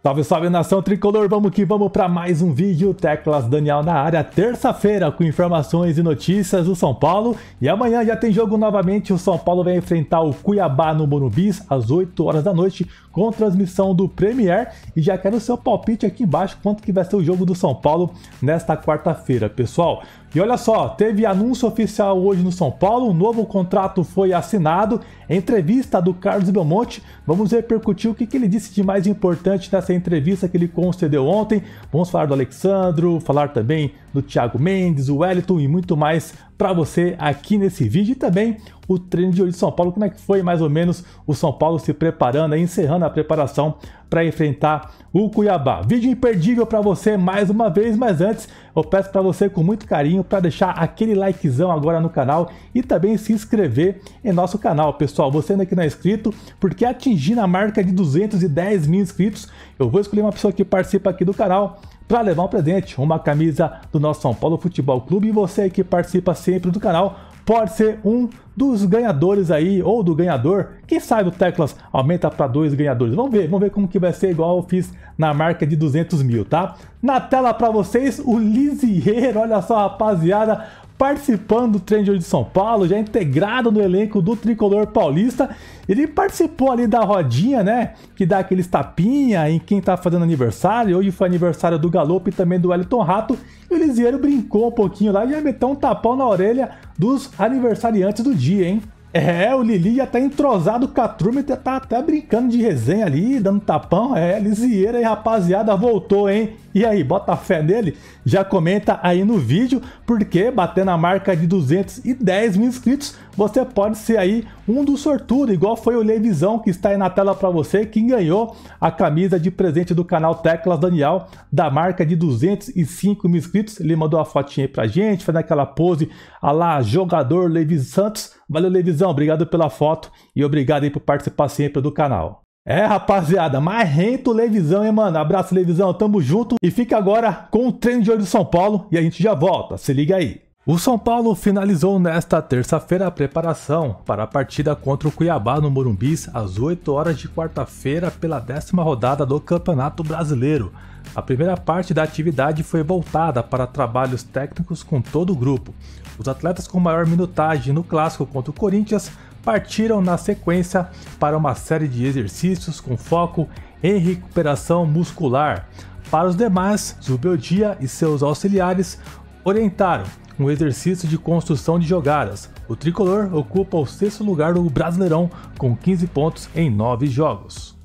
Salve, salve nação tricolor, vamos que vamos para mais um vídeo Teclas Daniel na área, terça-feira com informações e notícias do São Paulo e amanhã já tem jogo novamente, o São Paulo vai enfrentar o Cuiabá no Bonubis às 8 horas da noite com transmissão do Premier e já quero o seu palpite aqui embaixo quanto que vai ser o jogo do São Paulo nesta quarta-feira, pessoal. E olha só, teve anúncio oficial hoje no São Paulo, um novo contrato foi assinado. Entrevista do Carlos Belmonte, vamos repercutir o que, que ele disse de mais importante nessa entrevista que ele concedeu ontem. Vamos falar do Alexandro, falar também do Thiago Mendes, o Wellington e muito mais para você aqui nesse vídeo e também o treino de hoje de São Paulo. Como é que foi mais ou menos o São Paulo se preparando, encerrando a preparação para enfrentar o Cuiabá. Vídeo imperdível para você mais uma vez, mas antes eu peço para você com muito carinho para deixar aquele likezão agora no canal e também se inscrever em nosso canal, pessoal. Você ainda que não é inscrito, porque atingindo a marca de 210 mil inscritos, eu vou escolher uma pessoa que participa aqui do canal para levar um presente, uma camisa do nosso São Paulo Futebol Clube e você que participa sempre do canal pode ser um dos ganhadores aí, ou do ganhador. Quem sabe o Teclas aumenta para dois ganhadores. Vamos ver, vamos ver como que vai ser igual eu fiz na marca de 200 mil, tá? Na tela para vocês, o Lisier, olha só rapaziada, participando do Trend de São Paulo, já integrado no elenco do Tricolor Paulista. Ele participou ali da rodinha, né? Que dá aqueles tapinha em quem tá fazendo aniversário. Hoje foi aniversário do Galope e também do Wellington Rato. E o Lisieiro brincou um pouquinho lá e ia meter um tapão na orelha dos aniversariantes do dia, hein? É, o Lili já tá entrosado com a turma e tá até brincando de resenha ali, dando tapão. É, Lisieira e rapaziada, voltou, hein? E aí, bota fé nele? Já comenta aí no vídeo, porque batendo a marca de 210 mil inscritos, você pode ser aí um dos sortudos, igual foi o Levisão que está aí na tela para você, que ganhou a camisa de presente do canal Teclas Daniel, da marca de 205 mil inscritos. Ele mandou a fotinha aí pra gente, fazendo aquela pose, a lá, jogador Levis Santos. Valeu, Levisão, obrigado pela foto e obrigado aí por participar sempre do canal. É, rapaziada, rento Levisão, hein, mano? Abraço, Levisão, tamo junto. E fica agora com o treino de olho do São Paulo e a gente já volta, se liga aí. O São Paulo finalizou nesta terça-feira a preparação para a partida contra o Cuiabá no Morumbis às 8 horas de quarta-feira pela décima rodada do Campeonato Brasileiro. A primeira parte da atividade foi voltada para trabalhos técnicos com todo o grupo. Os atletas com maior minutagem no clássico contra o Corinthians partiram na sequência para uma série de exercícios com foco em recuperação muscular. Para os demais, Zubeldia e seus auxiliares orientaram um exercício de construção de jogadas. O tricolor ocupa o sexto lugar do Brasileirão com 15 pontos em 9 jogos.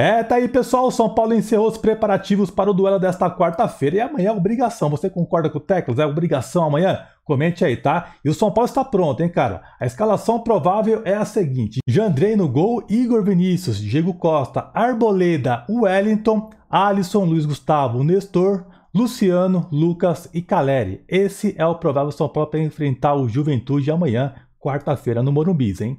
É, tá aí, pessoal. O São Paulo encerrou os preparativos para o duelo desta quarta-feira e amanhã é obrigação. Você concorda com o Teclas? É obrigação amanhã? Comente aí, tá? E o São Paulo está pronto, hein, cara? A escalação provável é a seguinte: Jandrei no gol, Igor Vinícius, Diego Costa, Arboleda, Wellington, Alisson, Luiz Gustavo, Nestor, Luciano, Lucas e Caleri. Esse é o provável São Paulo para enfrentar o Juventude amanhã, quarta-feira, no Morumbi, hein?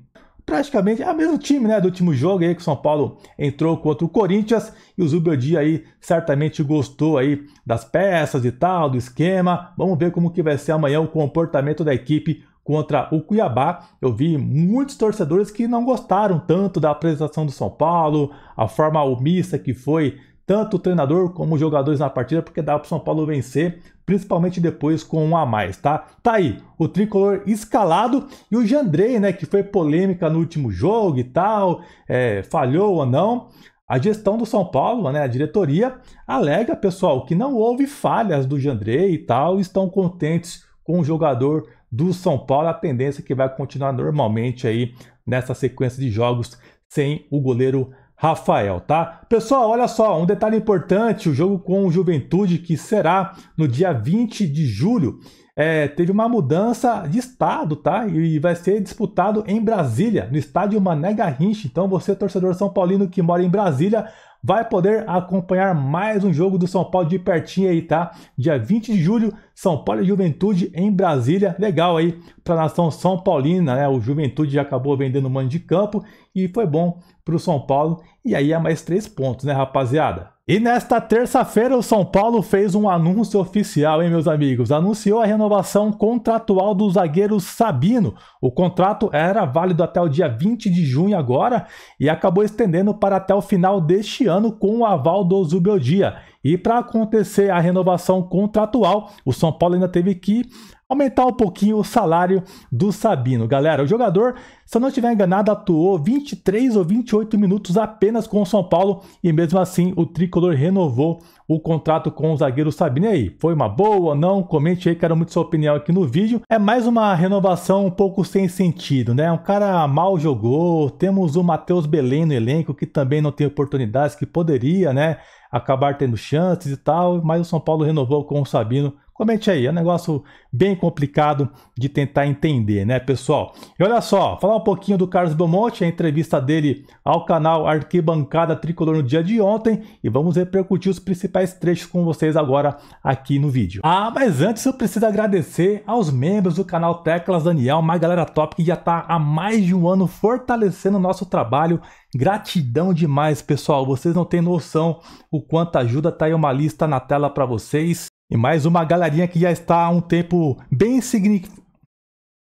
praticamente é o mesmo time, né? Do último jogo aí que o São Paulo entrou contra o Corinthians e o Zubeldi aí certamente gostou aí das peças e tal, do esquema. Vamos ver como que vai ser amanhã o comportamento da equipe contra o Cuiabá. Eu vi muitos torcedores que não gostaram tanto da apresentação do São Paulo, a forma omissa que foi tanto o treinador como os jogadores na partida, porque dá para o São Paulo vencer principalmente depois com um a mais, tá? Tá aí, o tricolor escalado e o Jandrei, né, que foi polêmica no último jogo e tal, é, falhou ou não. A gestão do São Paulo, né, a diretoria, alega, pessoal, que não houve falhas do Jandrei e tal, estão contentes com o jogador do São Paulo, a tendência é que vai continuar normalmente aí nessa sequência de jogos sem o goleiro Rafael, tá? Pessoal, olha só, um detalhe importante, o jogo com o Juventude, que será no dia 20 de julho, é, teve uma mudança de estado, tá? E vai ser disputado em Brasília, no estádio Mané Garrincha. Então você, torcedor São Paulino que mora em Brasília, vai poder acompanhar mais um jogo do São Paulo de pertinho aí, tá? Dia 20 de julho, São Paulo e Juventude em Brasília. Legal aí para a nação São Paulina, né? O Juventude já acabou vendendo mano de campo e foi bom para o São Paulo e aí é mais três pontos, né, rapaziada? E nesta terça-feira, o São Paulo fez um anúncio oficial, hein, meus amigos? Anunciou a renovação contratual do zagueiro Sabino. O contrato era válido até o dia 20 de junho agora e acabou estendendo para até o final deste ano com o aval do Zubeldia. E para acontecer a renovação contratual, o São Paulo ainda teve que aumentar um pouquinho o salário do Sabino. Galera, o jogador, se eu não estiver enganado, atuou 23 ou 28 minutos apenas com o São Paulo e mesmo assim o tricolor renovou o contrato com o zagueiro Sabino. E aí, foi uma boa ou não? Comente aí, quero muito sua opinião aqui no vídeo. É mais uma renovação um pouco sem sentido, né? Um cara mal jogou, temos o Matheus Belém no elenco que também não tem oportunidades, que poderia, né? Acabar tendo chances e tal, mas o São Paulo renovou com o Sabino Comente aí, é um negócio bem complicado de tentar entender, né, pessoal? E olha só, falar um pouquinho do Carlos Belmonte, a entrevista dele ao canal Arquibancada Tricolor no dia de ontem, e vamos repercutir os principais trechos com vocês agora aqui no vídeo. Ah, mas antes eu preciso agradecer aos membros do canal Teclas Daniel, uma galera top que já está há mais de um ano fortalecendo o nosso trabalho. Gratidão demais, pessoal. Vocês não têm noção o quanto ajuda. Tá aí uma lista na tela para vocês. E mais uma galerinha que já está há um tempo bem significativo.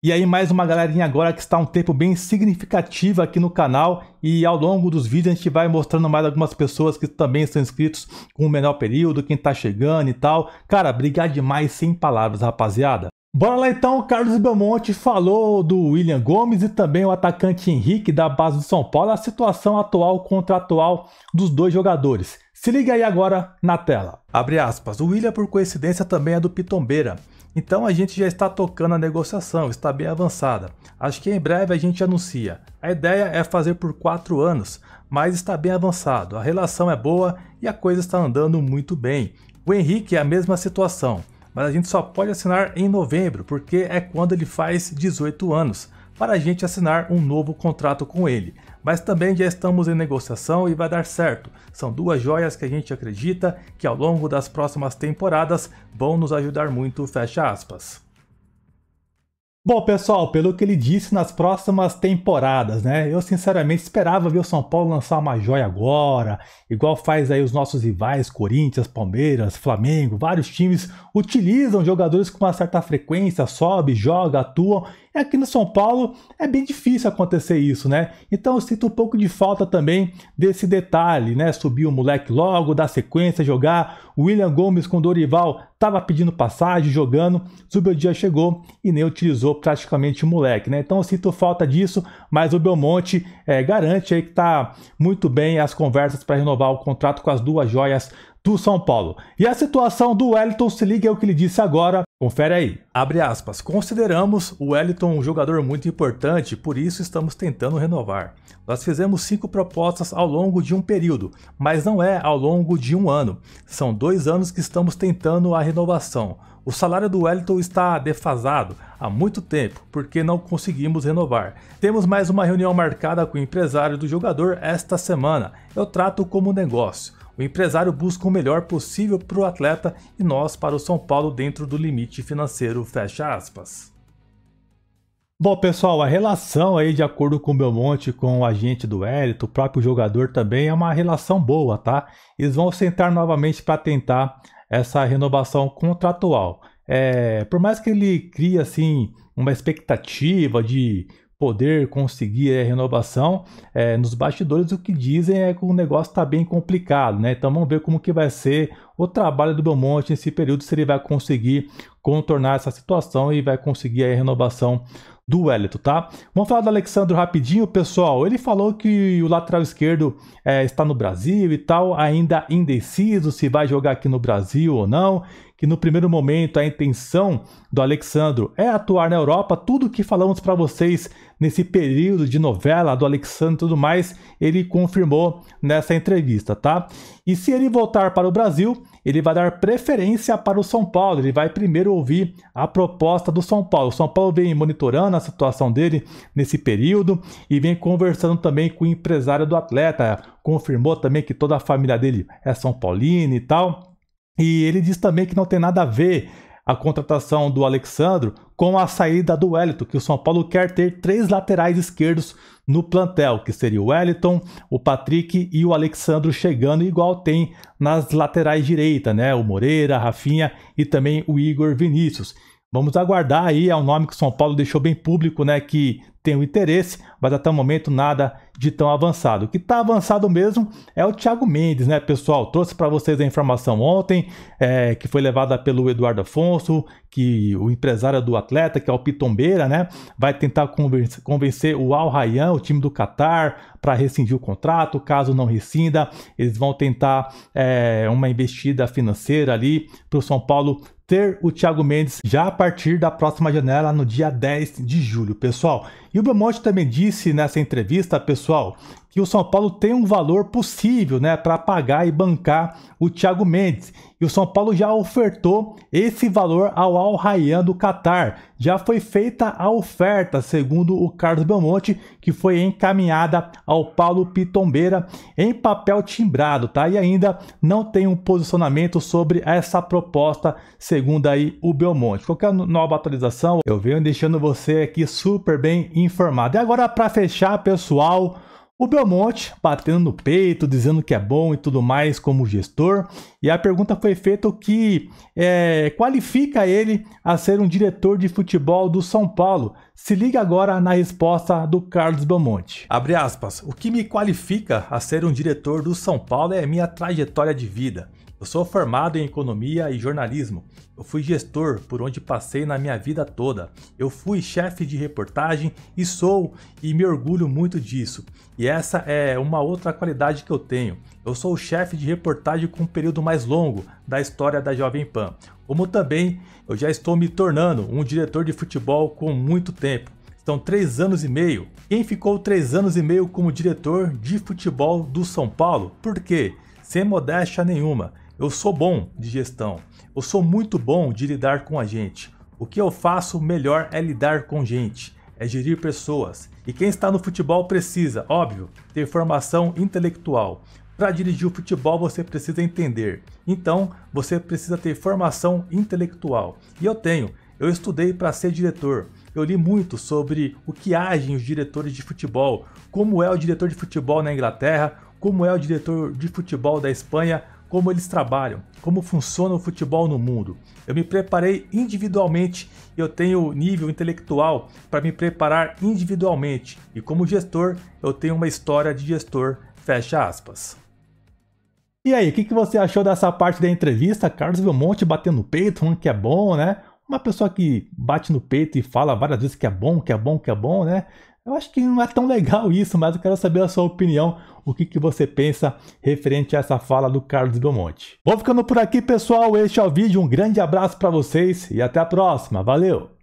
E aí mais uma galerinha agora que está há um tempo bem significativa aqui no canal e ao longo dos vídeos a gente vai mostrando mais algumas pessoas que também estão inscritos com o menor período, quem está chegando e tal. Cara, brigar demais, sem palavras, rapaziada. Bora lá então, Carlos Belmonte falou do William Gomes e também o atacante Henrique da base do São Paulo, a situação atual contratual dos dois jogadores. Se liga aí agora na tela. Abre aspas. O William, por coincidência, também é do Pitombeira. Então a gente já está tocando a negociação, está bem avançada. Acho que em breve a gente anuncia. A ideia é fazer por 4 anos, mas está bem avançado. A relação é boa e a coisa está andando muito bem. O Henrique é a mesma situação, mas a gente só pode assinar em novembro, porque é quando ele faz 18 anos para a gente assinar um novo contrato com ele. Mas também já estamos em negociação e vai dar certo. São duas joias que a gente acredita que ao longo das próximas temporadas vão nos ajudar muito, fecha aspas. Bom, pessoal, pelo que ele disse nas próximas temporadas, né? Eu sinceramente esperava ver o São Paulo lançar uma joia agora, igual faz aí os nossos rivais, Corinthians, Palmeiras, Flamengo, vários times utilizam jogadores com uma certa frequência, sobe, joga, atuam Aqui é no São Paulo é bem difícil acontecer isso, né? Então eu sinto um pouco de falta também desse detalhe, né? Subir o moleque logo, dar sequência, jogar. William Gomes com Dorival estava pedindo passagem, jogando. dia, chegou e nem utilizou praticamente o moleque, né? Então eu sinto falta disso, mas o Belmonte é, garante aí que tá muito bem as conversas para renovar o contrato com as duas joias do São Paulo. E a situação do Wellington, se liga ao que ele disse agora, confere aí. Abre aspas, consideramos o Wellington um jogador muito importante, por isso estamos tentando renovar. Nós fizemos cinco propostas ao longo de um período, mas não é ao longo de um ano. São dois anos que estamos tentando a renovação. O salário do Wellington está defasado há muito tempo, porque não conseguimos renovar. Temos mais uma reunião marcada com o empresário do jogador esta semana. Eu trato como negócio. O empresário busca o melhor possível para o atleta e nós para o São Paulo dentro do limite financeiro. Fecha aspas. Bom, pessoal, a relação aí, de acordo com o Belmonte, com o agente do Hélito, o próprio jogador também, é uma relação boa, tá? Eles vão sentar novamente para tentar essa renovação contratual. É, por mais que ele crie, assim, uma expectativa de poder conseguir é, renovação é, nos bastidores, o que dizem é que o negócio está bem complicado, né? Então vamos ver como que vai ser o trabalho do Belmonte nesse período, se ele vai conseguir contornar essa situação e vai conseguir a renovação do Wellington, tá? Vamos falar do Alexandre rapidinho, pessoal. Ele falou que o lateral esquerdo é, está no Brasil e tal, ainda indeciso se vai jogar aqui no Brasil ou não. Que no primeiro momento a intenção do Alexandre é atuar na Europa. Tudo que falamos para vocês nesse período de novela do Alexandre e tudo mais, ele confirmou nessa entrevista, tá? E se ele voltar para o Brasil, ele vai dar preferência para o São Paulo. Ele vai primeiro ouvir a proposta do São Paulo. O São Paulo vem monitorando a situação dele nesse período e vem conversando também com o empresário do atleta. Confirmou também que toda a família dele é São Paulina e tal. E ele diz também que não tem nada a ver a contratação do Alexandro com a saída do Wellington, que o São Paulo quer ter três laterais esquerdos no plantel, que seria o Wellington, o Patrick e o Alexandro chegando, igual tem nas laterais direita, né? O Moreira, Rafinha e também o Igor Vinícius. Vamos aguardar aí, é um nome que o São Paulo deixou bem público, né? Que o interesse, mas até o momento nada de tão avançado. O que está avançado mesmo é o Thiago Mendes, né, pessoal? Trouxe para vocês a informação ontem, é, que foi levada pelo Eduardo Afonso, que o empresário do atleta, que é o Pitombeira, né, vai tentar convencer, convencer o Al Rayyan, o time do Qatar, para rescindir o contrato. Caso não rescinda, eles vão tentar é, uma investida financeira ali para o São Paulo ter o Thiago Mendes já a partir da próxima janela no dia 10 de julho, pessoal. E o Belmonte também disse nessa entrevista, pessoal, que o São Paulo tem um valor possível né, para pagar e bancar o Thiago Mendes. E o São Paulo já ofertou esse valor ao Al Rayyan do Catar. Já foi feita a oferta, segundo o Carlos Belmonte, que foi encaminhada ao Paulo Pitombeira em papel timbrado, tá? E ainda não tem um posicionamento sobre essa proposta, segundo aí o Belmonte. Qualquer nova atualização, eu venho deixando você aqui super bem informado. E agora, para fechar, pessoal, o Belmonte batendo no peito, dizendo que é bom e tudo mais como gestor. E a pergunta foi feita o que é, qualifica ele a ser um diretor de futebol do São Paulo. Se liga agora na resposta do Carlos Belmonte. Abre aspas. O que me qualifica a ser um diretor do São Paulo é a minha trajetória de vida. Eu sou formado em economia e jornalismo. Eu fui gestor por onde passei na minha vida toda. Eu fui chefe de reportagem e sou e me orgulho muito disso. E essa é uma outra qualidade que eu tenho. Eu sou o chefe de reportagem com o período mais longo da história da Jovem Pan. Como também eu já estou me tornando um diretor de futebol com muito tempo. São três anos e meio. Quem ficou três anos e meio como diretor de futebol do São Paulo? Por quê? Sem modéstia nenhuma. Eu sou bom de gestão. Eu sou muito bom de lidar com a gente. O que eu faço melhor é lidar com gente, é gerir pessoas. E quem está no futebol precisa, óbvio, ter formação intelectual. Para dirigir o futebol você precisa entender. Então, você precisa ter formação intelectual. E eu tenho. Eu estudei para ser diretor. Eu li muito sobre o que agem os diretores de futebol, como é o diretor de futebol na Inglaterra, como é o diretor de futebol da Espanha, como eles trabalham, como funciona o futebol no mundo. Eu me preparei individualmente, e eu tenho nível intelectual para me preparar individualmente e como gestor eu tenho uma história de gestor, fecha aspas. E aí, o que, que você achou dessa parte da entrevista? Carlos Belmonte batendo no peito, um que é bom, né? Uma pessoa que bate no peito e fala várias vezes que é bom, que é bom, que é bom, né? Eu acho que não é tão legal isso, mas eu quero saber a sua opinião, o que, que você pensa referente a essa fala do Carlos Belmonte. Vou ficando por aqui, pessoal. Este é o vídeo. Um grande abraço para vocês e até a próxima. Valeu!